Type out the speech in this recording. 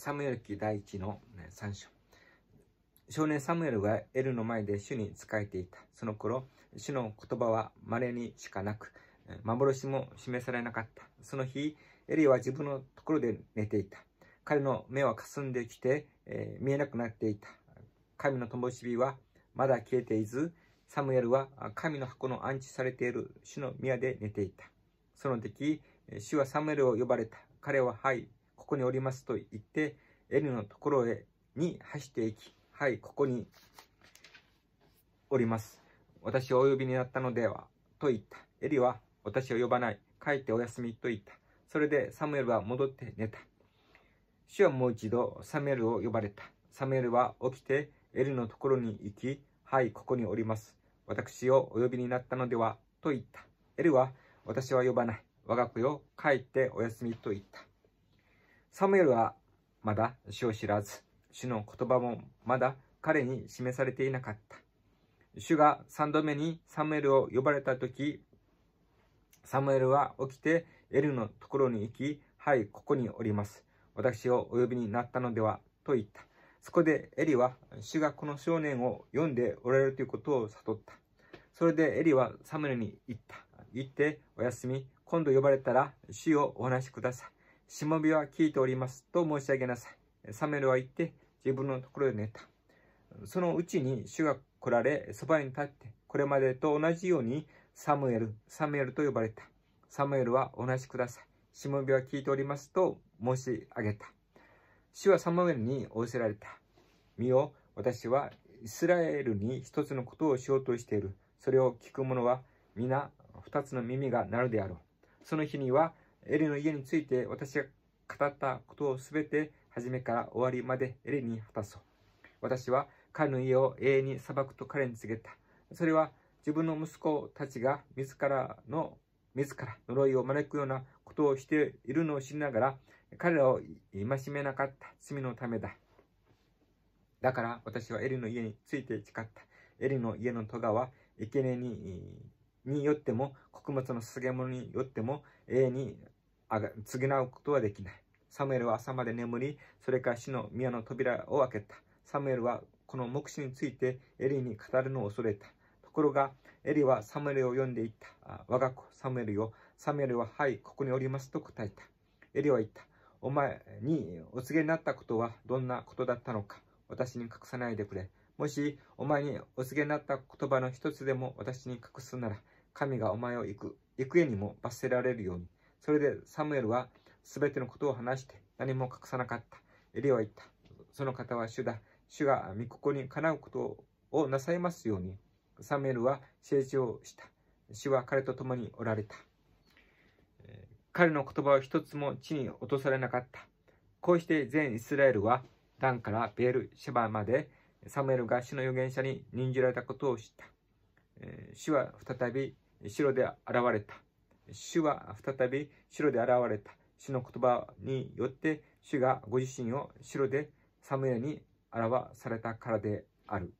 サムエル記第一の3章。少年サムエルがエルの前で主に仕えていた。その頃、主の言葉は稀にしかなく、幻も示されなかった。その日、エリは自分のところで寝ていた。彼の目はかすんできて、えー、見えなくなっていた。神の灯火はまだ消えていず、サムエルは神の箱の安置されている主の宮で寝ていた。その時、主はサムエルを呼ばれた。彼は、はい、こにおりますと言って、L のところへに走っていき、はい、ここにおります。私をお呼びになったのでは、と言った。エリは、私を呼ばない。帰ってお休みと言った。それでサムエルは戻って寝た。主はもう一度サムエルを呼ばれた。サムエルは起きてエルのところに行き、はい、ここにおります。私をお呼びになったのではと言った。エルは、私は呼ばない。我が子よ、帰ってお休みと言った。サムエルはまだ主を知らず、主の言葉もまだ彼に示されていなかった。主が三度目にサムエルを呼ばれた時、サムエルは起きてエルのところに行き、はい、ここにおります。私をお呼びになったのでは、と言った。そこでエリは、主がこの少年を読んでおられるということを悟った。それでエリはサムエルに言った。行って、おやすみ。今度呼ばれたら、主をお話しください。しもびは聞いておりますと申し上げなさい。サメルは行って自分のところで寝た。そのうちに主が来られ、そばに立って、これまでと同じようにサムエル、サムエルと呼ばれた。サムエルは同じください。しもびは聞いておりますと申し上げた。主はサムエルに仰せられた。見よ、私はイスラエルに一つのことをしようとしている。それを聞く者は皆二つの耳が鳴るであろう。その日にはエレの家について私が語ったことをすべて初めから終わりまでエレに果たそう。私は彼の家を永遠に裁くと彼に告げた。それは自分の息子たちが自らの、自ら呪いを招くようなことをしているのを知りながら、彼らを戒めなかった罪のためだ。だから私はエリの家について誓った。エリの家の戸川生贄に、によっても、穀物の捧げ物によっても、永遠に償うことはできない。サムエルは朝まで眠り、それから死の宮の扉を開けた。サムエルはこの目視についてエリーに語るのを恐れた。ところが、エリーはサムエルを読んでいった。我が子、サムエルよ。サムエルは、はい、ここにおりますと答えた。エリーは言った。お前にお告げになったことはどんなことだったのか。私に隠さないでくれ。もし、お前にお告げになった言葉の一つでも私に隠すなら、神がお前を行く、行方にも罰せられるように。それでサムエルは全てのことを話して何も隠さなかった。エリアは言った。その方は主だ。主が御心にかなうことをなさいますように。サムエルは政治をした。主は彼と共におられた。彼の言葉は一つも地に落とされなかった。こうして全イスラエルはダンからベール、シェバまでサムエルが主の預言者に任じられたことを知った。主は再び城で現れた。主は再び白で現れた。主の言葉によって主がご自身を白でサムエルに表されたからである。